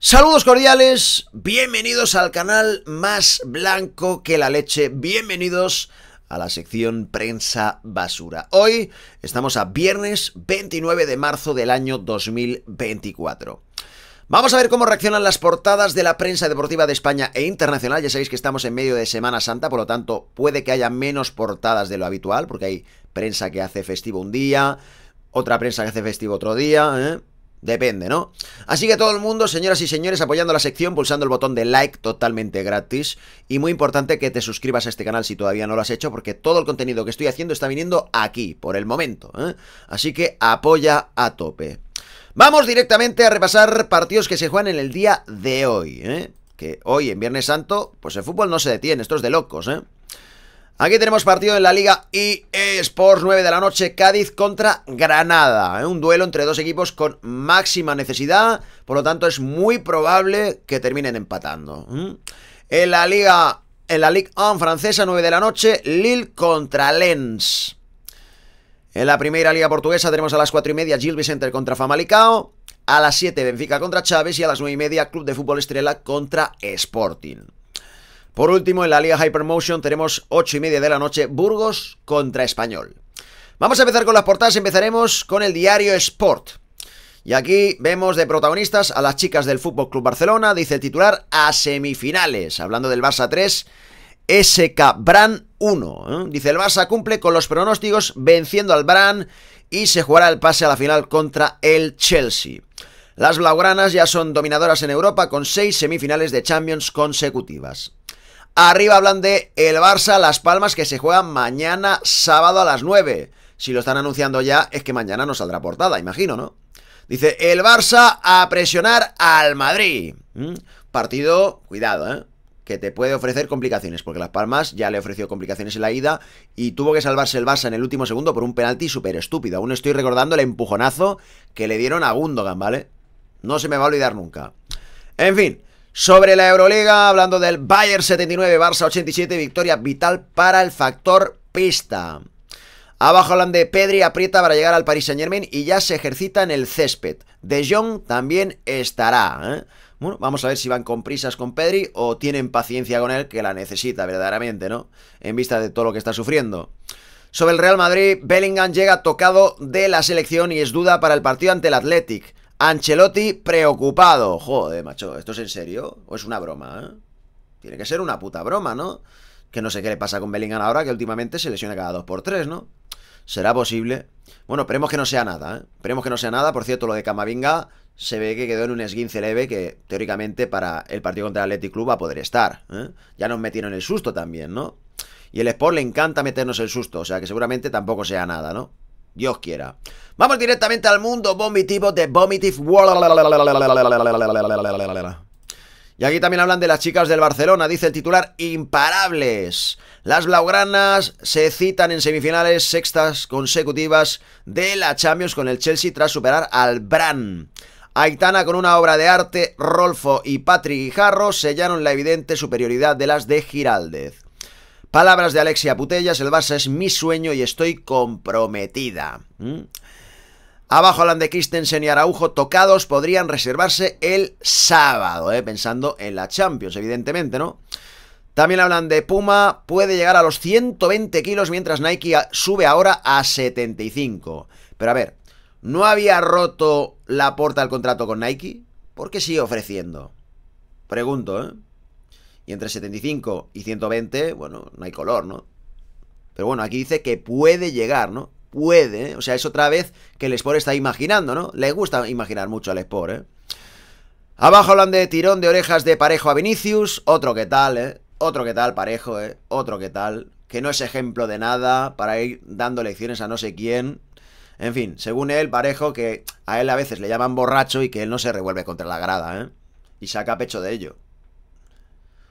Saludos cordiales, bienvenidos al canal Más Blanco que la Leche, bienvenidos a la sección Prensa Basura. Hoy estamos a viernes 29 de marzo del año 2024. Vamos a ver cómo reaccionan las portadas de la prensa deportiva de España e internacional. Ya sabéis que estamos en medio de Semana Santa, por lo tanto puede que haya menos portadas de lo habitual, porque hay prensa que hace festivo un día, otra prensa que hace festivo otro día, ¿eh? Depende, ¿no? Así que todo el mundo, señoras y señores, apoyando la sección, pulsando el botón de like totalmente gratis. Y muy importante que te suscribas a este canal si todavía no lo has hecho, porque todo el contenido que estoy haciendo está viniendo aquí, por el momento. ¿eh? Así que apoya a tope. Vamos directamente a repasar partidos que se juegan en el día de hoy. ¿eh? Que hoy, en Viernes Santo, pues el fútbol no se detiene, esto es de locos, ¿eh? Aquí tenemos partido en la Liga eSports 9 de la noche, Cádiz contra Granada. ¿eh? Un duelo entre dos equipos con máxima necesidad, por lo tanto es muy probable que terminen empatando. En la Liga, en la Ligue 1 francesa, 9 de la noche, Lille contra Lens. En la primera Liga Portuguesa tenemos a las 4 y media Gil Vicente contra Famalicao. A las 7 Benfica contra Chávez y a las 9 y media Club de Fútbol Estrela contra Sporting. Por último, en la Liga Hypermotion tenemos 8 y media de la noche Burgos contra Español. Vamos a empezar con las portadas, empezaremos con el diario Sport. Y aquí vemos de protagonistas a las chicas del Fútbol Club Barcelona, dice el titular, a semifinales. Hablando del Barça 3, SK Brand 1. ¿eh? Dice el Barça cumple con los pronósticos venciendo al Brand, y se jugará el pase a la final contra el Chelsea. Las blaugranas ya son dominadoras en Europa con seis semifinales de Champions consecutivas. Arriba hablan de el Barça Las Palmas que se juegan mañana sábado a las 9. Si lo están anunciando ya, es que mañana no saldrá portada, imagino, ¿no? Dice, el Barça a presionar al Madrid. ¿Mm? Partido, cuidado, ¿eh? Que te puede ofrecer complicaciones, porque Las Palmas ya le ofreció complicaciones en la ida y tuvo que salvarse el Barça en el último segundo por un penalti súper estúpido. Aún estoy recordando el empujonazo que le dieron a Gundogan, ¿vale? No se me va a olvidar nunca. En fin, sobre la Euroliga, hablando del Bayern 79, Barça 87, victoria vital para el factor pista. Abajo hablan de Pedri, aprieta para llegar al Paris Saint Germain y ya se ejercita en el césped. De Jong también estará. ¿eh? Bueno, vamos a ver si van con prisas con Pedri o tienen paciencia con él, que la necesita verdaderamente, ¿no? En vista de todo lo que está sufriendo. Sobre el Real Madrid, Bellingham llega tocado de la selección y es duda para el partido ante el Athletic. Ancelotti preocupado. Joder, macho, ¿esto es en serio? ¿O es una broma? Eh? Tiene que ser una puta broma, ¿no? Que no sé qué le pasa con Bellingham ahora, que últimamente se lesiona cada 2 por 3 ¿no? ¿Será posible? Bueno, esperemos que no sea nada, ¿eh? Esperemos que no sea nada. Por cierto, lo de Camavinga se ve que quedó en un esguince leve que, teóricamente, para el partido contra el Athletic Club va a poder estar. ¿eh? Ya nos metieron el susto también, ¿no? Y el Sport le encanta meternos el susto, o sea que seguramente tampoco sea nada, ¿no? Dios quiera. Vamos directamente al mundo vomitivo de Vomitive World. Y aquí también hablan de las chicas del Barcelona, dice el titular, imparables. Las blaugranas se citan en semifinales sextas consecutivas de la Champions con el Chelsea tras superar al Bran. Aitana con una obra de arte, Rolfo y Patrick Guijarro sellaron la evidente superioridad de las de Giraldez. Palabras de Alexia Putellas, el Barça es mi sueño y estoy comprometida. ¿Mm? Abajo hablan de Christensen y Araujo, tocados podrían reservarse el sábado, ¿eh? pensando en la Champions, evidentemente, ¿no? También hablan de Puma, puede llegar a los 120 kilos mientras Nike sube ahora a 75. Pero a ver, ¿no había roto la puerta al contrato con Nike? ¿Por qué sigue ofreciendo? Pregunto, ¿eh? Y entre 75 y 120, bueno, no hay color, ¿no? Pero bueno, aquí dice que puede llegar, ¿no? Puede, ¿eh? o sea, es otra vez que el Sport está imaginando, ¿no? Le gusta imaginar mucho al Sport, ¿eh? Abajo hablan de tirón de orejas de Parejo a Vinicius, otro que tal, ¿eh? Otro que tal, Parejo, ¿eh? Otro que tal, que no es ejemplo de nada para ir dando lecciones a no sé quién. En fin, según él, Parejo, que a él a veces le llaman borracho y que él no se revuelve contra la grada, ¿eh? Y saca pecho de ello.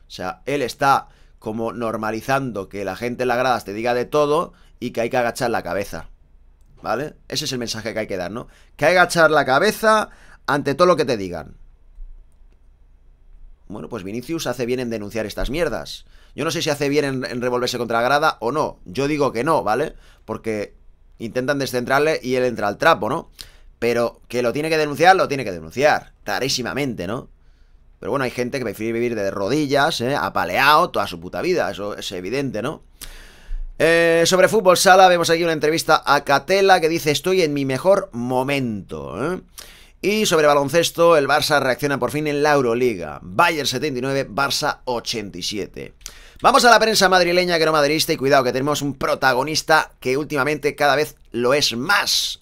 O sea, él está como normalizando que la gente en la gradas te diga de todo y que hay que agachar la cabeza. ¿Vale? Ese es el mensaje que hay que dar, ¿no? Que hay que agachar la cabeza ante todo lo que te digan. Bueno, pues Vinicius hace bien en denunciar estas mierdas. Yo no sé si hace bien en, revolverse contra la grada o no. Yo digo que no, ¿vale? Porque intentan descentrarle y él entra al trapo, ¿no? Pero que lo tiene que denunciar, lo tiene que denunciar. Tarísimamente, ¿no? Pero bueno, hay gente que prefiere vivir de rodillas, ¿eh? apaleado toda su puta vida, eso es evidente, ¿no? Eh, sobre fútbol sala vemos aquí una entrevista a Catela que dice estoy en mi mejor momento. ¿eh? Y sobre baloncesto, el Barça reacciona por fin en la Euroliga. Bayern 79, Barça 87. Vamos a la prensa madrileña que no madridista y cuidado que tenemos un protagonista que últimamente cada vez lo es más.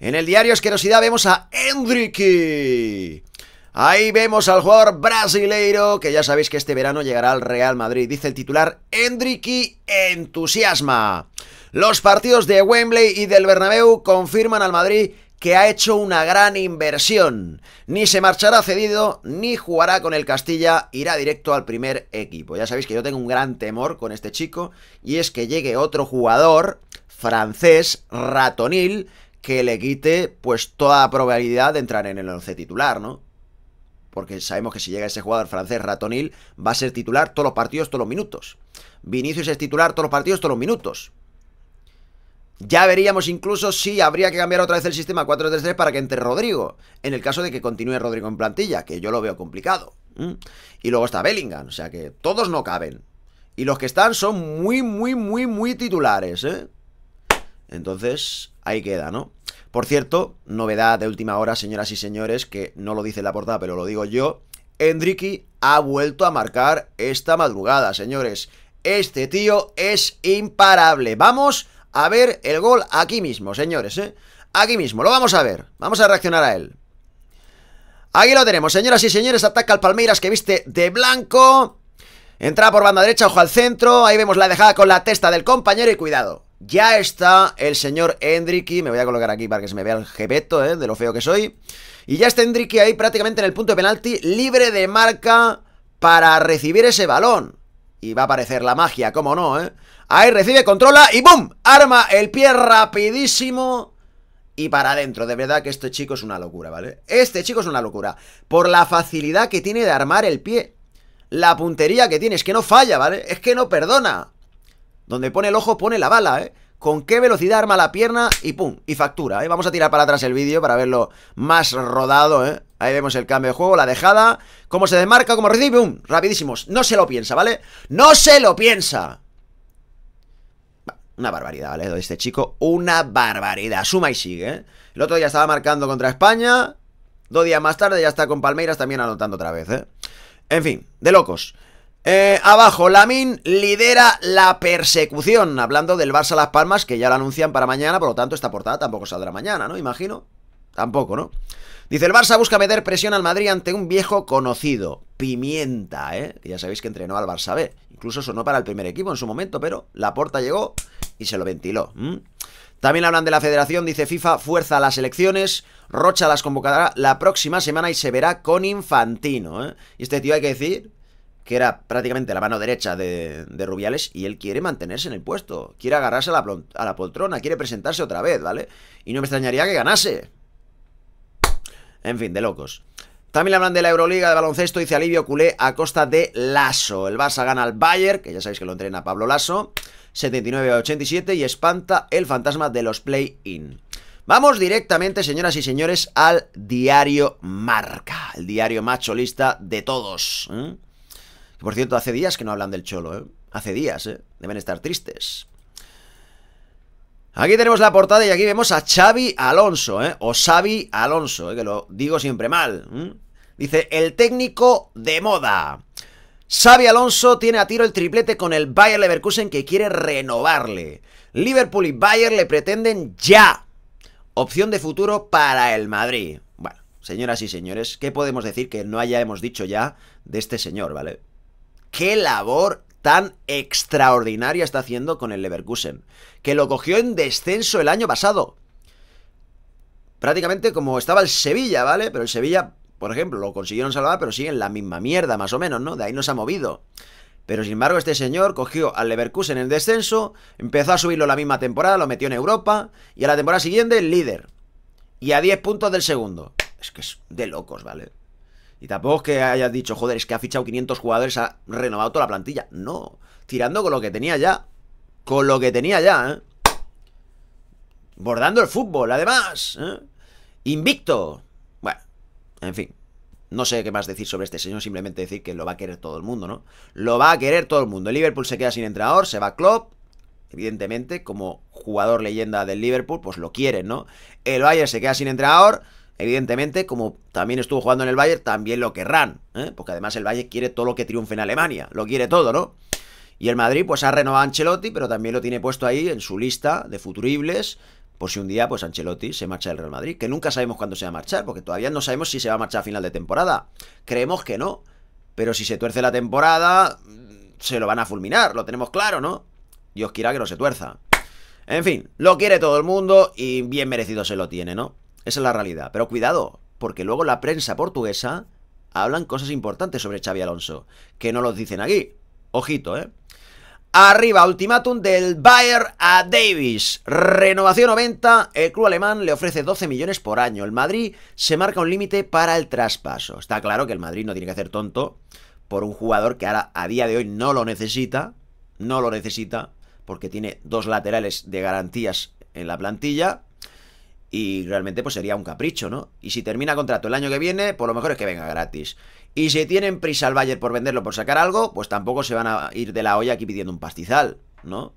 En el diario Esquerosidad vemos a Hendricky. Ahí vemos al jugador brasileiro, que ya sabéis que este verano llegará al Real Madrid. Dice el titular, Endricki entusiasma. Los partidos de Wembley y del Bernabéu confirman al Madrid que ha hecho una gran inversión. Ni se marchará cedido, ni jugará con el Castilla, irá directo al primer equipo. Ya sabéis que yo tengo un gran temor con este chico, y es que llegue otro jugador francés, ratonil, que le quite pues toda probabilidad de entrar en el once titular, ¿no? porque sabemos que si llega ese jugador francés ratonil, va a ser titular todos los partidos, todos los minutos. Vinicius es titular todos los partidos, todos los minutos. Ya veríamos incluso si habría que cambiar otra vez el sistema 4-3-3 para que entre Rodrigo, en el caso de que continúe Rodrigo en plantilla, que yo lo veo complicado. Y luego está Bellingham, o sea que todos no caben. Y los que están son muy, muy, muy, muy titulares, ¿eh? Entonces, ahí queda, ¿no? Por cierto, novedad de última hora, señoras y señores, que no lo dice la portada, pero lo digo yo. Hendricky ha vuelto a marcar esta madrugada, señores. Este tío es imparable. Vamos a ver el gol aquí mismo, señores, ¿eh? Aquí mismo, lo vamos a ver. Vamos a reaccionar a él. Aquí lo tenemos, señoras y señores. Ataca al Palmeiras que viste de blanco. Entra por banda derecha, ojo al centro. Ahí vemos la dejada con la testa del compañero y cuidado. Ya está el señor Hendricky, me voy a colocar aquí para que se me vea el jebeto, ¿eh? de lo feo que soy. Y ya está Hendricky ahí prácticamente en el punto de penalti, libre de marca para recibir ese balón. Y va a aparecer la magia, cómo no, ¿eh? Ahí recibe, controla y ¡boom! Arma el pie rapidísimo y para adentro. De verdad que este chico es una locura, ¿vale? Este chico es una locura. Por la facilidad que tiene de armar el pie. La puntería que tiene, es que no falla, ¿vale? Es que no perdona. Donde pone el ojo, pone la bala, ¿eh? Con qué velocidad arma la pierna y pum, y factura, ¿eh? Vamos a tirar para atrás el vídeo para verlo más rodado, ¿eh? Ahí vemos el cambio de juego, la dejada, cómo se desmarca, cómo recibe, ¡pum! Rapidísimos. No se lo piensa, ¿vale? ¡No se lo piensa! Una barbaridad, ¿vale? De este chico, una barbaridad. Suma y sigue, ¿eh? El otro día estaba marcando contra España. Dos días más tarde ya está con Palmeiras también anotando otra vez, ¿eh? En fin, de locos. Eh, abajo, Lamin lidera la persecución. Hablando del Barça Las Palmas, que ya lo anuncian para mañana, por lo tanto, esta portada tampoco saldrá mañana, ¿no? Imagino. Tampoco, ¿no? Dice, el Barça busca meter presión al Madrid ante un viejo conocido, Pimienta, ¿eh? ya sabéis que entrenó al Barça B. Incluso sonó para el primer equipo en su momento, pero la porta llegó y se lo ventiló. También hablan de la federación, dice FIFA, fuerza a las elecciones, Rocha las convocará la próxima semana y se verá con Infantino. ¿eh? Y este tío hay que decir que era prácticamente la mano derecha de, Rubiales, y él quiere mantenerse en el puesto, quiere agarrarse a la, poltrona, quiere presentarse otra vez, ¿vale? Y no me extrañaría que ganase. En fin, de locos. También hablan de la Euroliga de baloncesto, dice alivio culé a costa de Lasso. El Barça gana al Bayern, que ya sabéis que lo entrena Pablo Lasso, 79 a 87 y espanta el fantasma de los play-in. Vamos directamente, señoras y señores, al diario Marca, el diario macho lista de todos. ¿eh? Por cierto, hace días que no hablan del Cholo, ¿eh? Hace días, ¿eh? Deben estar tristes. Aquí tenemos la portada y aquí vemos a Xavi Alonso, ¿eh? O Xavi Alonso, ¿eh? que lo digo siempre mal. Dice, el técnico de moda. Xavi Alonso tiene a tiro el triplete con el Bayer Leverkusen que quiere renovarle. Liverpool y Bayer le pretenden ya. Opción de futuro para el Madrid. Bueno, señoras y señores, ¿qué podemos decir que no hayamos dicho ya de este señor, ¿vale? qué labor tan extraordinaria está haciendo con el Leverkusen, que lo cogió en descenso el año pasado. Prácticamente como estaba el Sevilla, ¿vale? Pero el Sevilla, por ejemplo, lo consiguieron salvar, pero sigue en la misma mierda, más o menos, ¿no? De ahí no se ha movido. Pero sin embargo, este señor cogió al Leverkusen en el descenso, empezó a subirlo la misma temporada, lo metió en Europa, y a la temporada siguiente el líder. Y a 10 puntos del segundo. Es que es de locos, ¿vale? Y tampoco es que hayas dicho, joder, es que ha fichado 500 jugadores, ha renovado toda la plantilla. No, tirando con lo que tenía ya. Con lo que tenía ya, ¿eh? Bordando el fútbol, además. ¿eh? Invicto. Bueno, en fin. No sé qué más decir sobre este señor, simplemente decir que lo va a querer todo el mundo, ¿no? Lo va a querer todo el mundo. El Liverpool se queda sin entrenador, se va Klopp. Evidentemente, como jugador leyenda del Liverpool, pues lo quieren, ¿no? El Bayern se queda sin entrenador evidentemente, como también estuvo jugando en el Bayern, también lo querrán, ¿eh? porque además el Bayern quiere todo lo que triunfe en Alemania, lo quiere todo, ¿no? Y el Madrid pues ha renovado a Ancelotti, pero también lo tiene puesto ahí en su lista de futuribles, por si un día pues Ancelotti se marcha del Real Madrid, que nunca sabemos cuándo se va a marchar, porque todavía no sabemos si se va a marchar a final de temporada. Creemos que no, pero si se tuerce la temporada, mm, se lo van a fulminar, lo tenemos claro, ¿no? Dios quiera que no se tuerza. En fin, lo quiere todo el mundo y bien merecido se lo tiene, ¿no? Esa es la realidad. Pero cuidado, porque luego la prensa portuguesa hablan cosas importantes sobre Xavi Alonso, que no los dicen aquí. Ojito, ¿eh? Arriba, ultimátum del Bayer a Davis. Renovación 90, el club alemán le ofrece 12 millones por año. El Madrid se marca un límite para el traspaso. Está claro que el Madrid no tiene que hacer tonto por un jugador que ahora a día de hoy no lo necesita, no lo necesita porque tiene dos laterales de garantías en la plantilla y realmente pues sería un capricho, ¿no? Y si termina contrato el año que viene, por pues, lo mejor es que venga gratis. Y si tienen prisa al Bayern por venderlo, por sacar algo, pues tampoco se van a ir de la olla aquí pidiendo un pastizal, ¿no?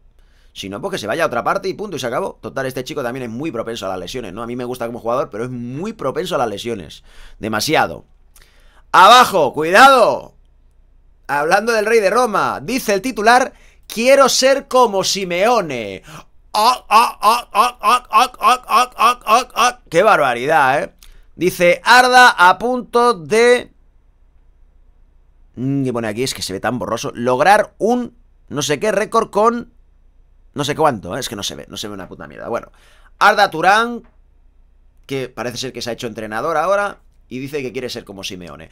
sino porque pues que se vaya a otra parte y punto, y se acabó. Total, este chico también es muy propenso a las lesiones, ¿no? A mí me gusta como jugador, pero es muy propenso a las lesiones. Demasiado. ¡Abajo! ¡Cuidado! Hablando del rey de Roma, dice el titular, quiero ser como Simeone. Oh, ¡Qué barbaridad, eh! Dice Arda a punto de... Mm, y pone aquí, es que se ve tan borroso. Lograr un no sé qué récord con... No sé cuánto, es que no se ve, no se ve una puta mierda. Bueno, Arda Turán, que parece ser que se ha hecho entrenador ahora, y dice que quiere ser como Simeone.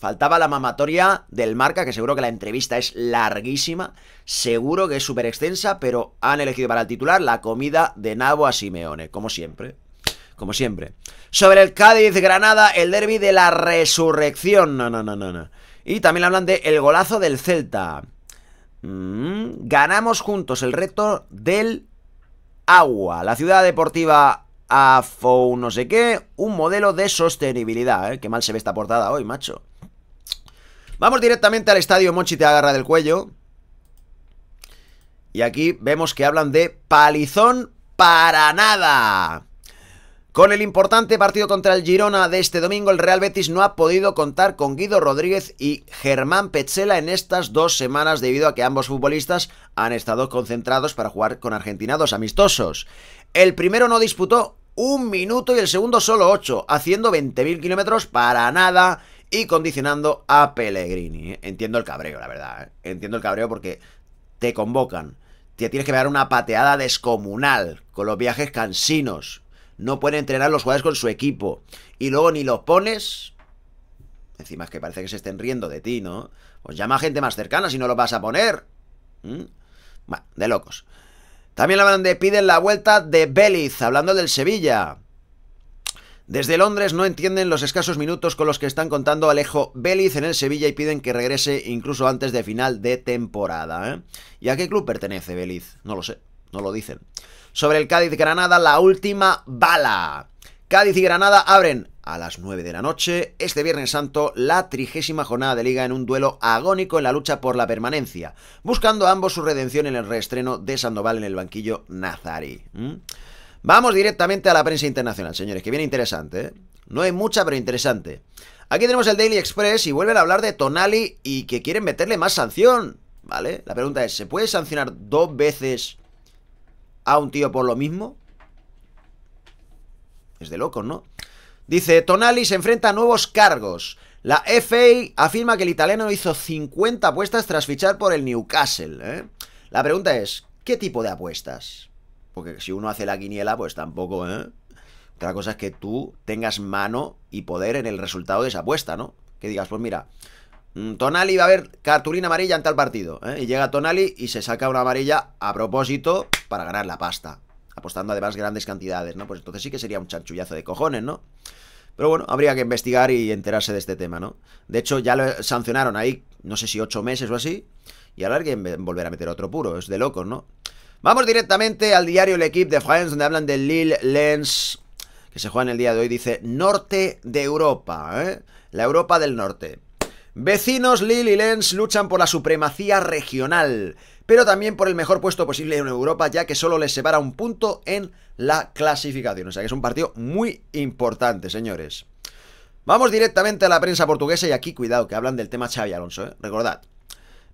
Faltaba la mamatoria del marca, que seguro que la entrevista es larguísima, seguro que es súper extensa, pero han elegido para el titular la comida de nabo a Simeone, como siempre como siempre. Sobre el Cádiz-Granada, el derby de la resurrección. No, no, no, no, no. Y también hablan de el golazo del Celta. Mm, ganamos juntos el reto del agua. La ciudad deportiva AFO no sé qué, un modelo de sostenibilidad, ¿eh? Qué mal se ve esta portada hoy, macho. Vamos directamente al estadio Monchi te agarra del cuello. Y aquí vemos que hablan de palizón para nada. Con el importante partido contra el Girona de este domingo, el Real Betis no ha podido contar con Guido Rodríguez y Germán Petzela en estas dos semanas debido a que ambos futbolistas han estado concentrados para jugar con argentinados amistosos. El primero no disputó un minuto y el segundo solo ocho, haciendo 20.000 kilómetros para nada y condicionando a Pellegrini. Entiendo el cabreo, la verdad. ¿eh? Entiendo el cabreo porque te convocan. Te tienes que dar una pateada descomunal con los viajes cansinos no pueden entrenar los jugadores con su equipo. Y luego ni los pones. Encima es que parece que se estén riendo de ti, ¿no? Pues llama a gente más cercana si no lo vas a poner. ¿Mm? Bueno, de locos. También van de piden la vuelta de Beliz, hablando del Sevilla. Desde Londres no entienden los escasos minutos con los que están contando Alejo Beliz en el Sevilla y piden que regrese incluso antes de final de temporada. ¿eh? ¿Y a qué club pertenece Beliz? No lo sé, no lo dicen sobre el Cádiz Granada, la última bala. Cádiz y Granada abren a las 9 de la noche, este Viernes Santo, la trigésima jornada de liga en un duelo agónico en la lucha por la permanencia, buscando ambos su redención en el reestreno de Sandoval en el banquillo Nazari. Vamos directamente a la prensa internacional, señores, que viene interesante. ¿eh? No hay mucha, pero interesante. Aquí tenemos el Daily Express y vuelven a hablar de Tonali y que quieren meterle más sanción. ¿Vale? La pregunta es, ¿se puede sancionar dos veces a un tío por lo mismo? Es de locos, ¿no? Dice, Tonali se enfrenta a nuevos cargos. La FA afirma que el italiano hizo 50 apuestas tras fichar por el Newcastle. ¿eh? La pregunta es, ¿qué tipo de apuestas? Porque si uno hace la guiniela, pues tampoco, ¿eh? Otra cosa es que tú tengas mano y poder en el resultado de esa apuesta, ¿no? Que digas, pues mira, Mm, Tonali va a haber cartulina amarilla en tal partido. ¿eh? Y llega Tonali y se saca una amarilla a propósito para ganar la pasta. Apostando además grandes cantidades, ¿no? Pues entonces sí que sería un chanchullazo de cojones, ¿no? Pero bueno, habría que investigar y enterarse de este tema, ¿no? De hecho, ya lo sancionaron ahí, no sé si ocho meses o así. Y ahora hay que volver a meter otro puro. Es de locos, ¿no? Vamos directamente al diario El de France, donde hablan del Lille Lens, que se juega en el día de hoy. Dice, norte de Europa, ¿eh? La Europa del norte. Vecinos Lille y Lens luchan por la supremacía regional, pero también por el mejor puesto posible en Europa, ya que solo les separa un punto en la clasificación. O sea que es un partido muy importante, señores. Vamos directamente a la prensa portuguesa y aquí cuidado que hablan del tema Xavi Alonso, ¿eh? recordad.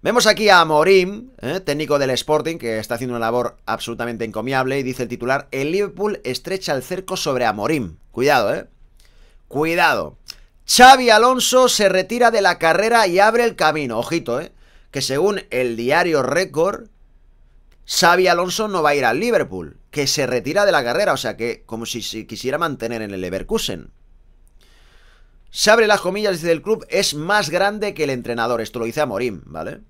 Vemos aquí a Amorim, ¿eh? técnico del Sporting, que está haciendo una labor absolutamente encomiable y dice el titular, el Liverpool estrecha el cerco sobre Amorim. Cuidado, ¿eh? Cuidado. Xavi Alonso se retira de la carrera y abre el camino. Ojito, ¿eh? Que según el diario Record, Xavi Alonso no va a ir al Liverpool, que se retira de la carrera, o sea que como si se quisiera mantener en el Leverkusen. Se abre las comillas, dice el club, es más grande que el entrenador. Esto lo dice Amorim, ¿vale?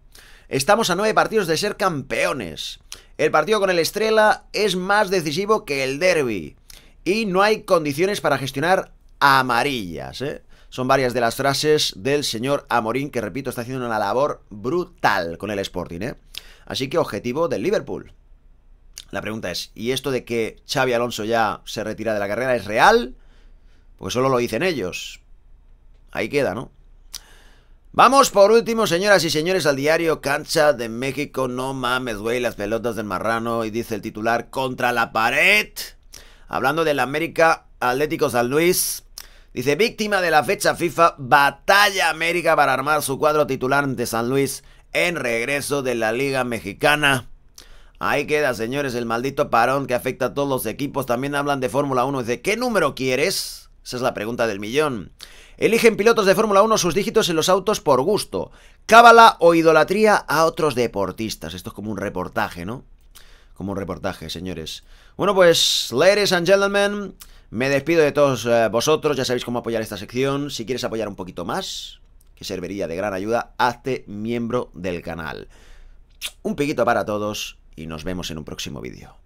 Estamos a nueve partidos de ser campeones. El partido con el Estrella es más decisivo que el derby. Y no hay condiciones para gestionar amarillas, ¿eh? Son varias de las frases del señor Amorín, que repito, está haciendo una labor brutal con el Sporting, ¿eh? Así que objetivo del Liverpool. La pregunta es, ¿y esto de que Xavi Alonso ya se retira de la carrera es real? Porque solo lo dicen ellos. Ahí queda, ¿no? Vamos por último, señoras y señores, al diario Cancha de México. No mames, güey, las pelotas del marrano. Y dice el titular, contra la pared. Hablando del América Atlético San Luis. Dice, víctima de la fecha FIFA, batalla América para armar su cuadro titular ante San Luis en regreso de la Liga Mexicana. Ahí queda, señores, el maldito parón que afecta a todos los equipos. También hablan de Fórmula 1. Dice, ¿qué número quieres? Esa es la pregunta del millón. Eligen pilotos de Fórmula 1 sus dígitos en los autos por gusto. Cábala o idolatría a otros deportistas. Esto es como un reportaje, ¿no? Como un reportaje, señores. Bueno, pues, ladies and gentlemen, me despido de todos eh, vosotros, ya sabéis cómo apoyar esta sección. Si quieres apoyar un poquito más, que serviría de gran ayuda, hazte miembro del canal. Un piquito para todos y nos vemos en un próximo vídeo.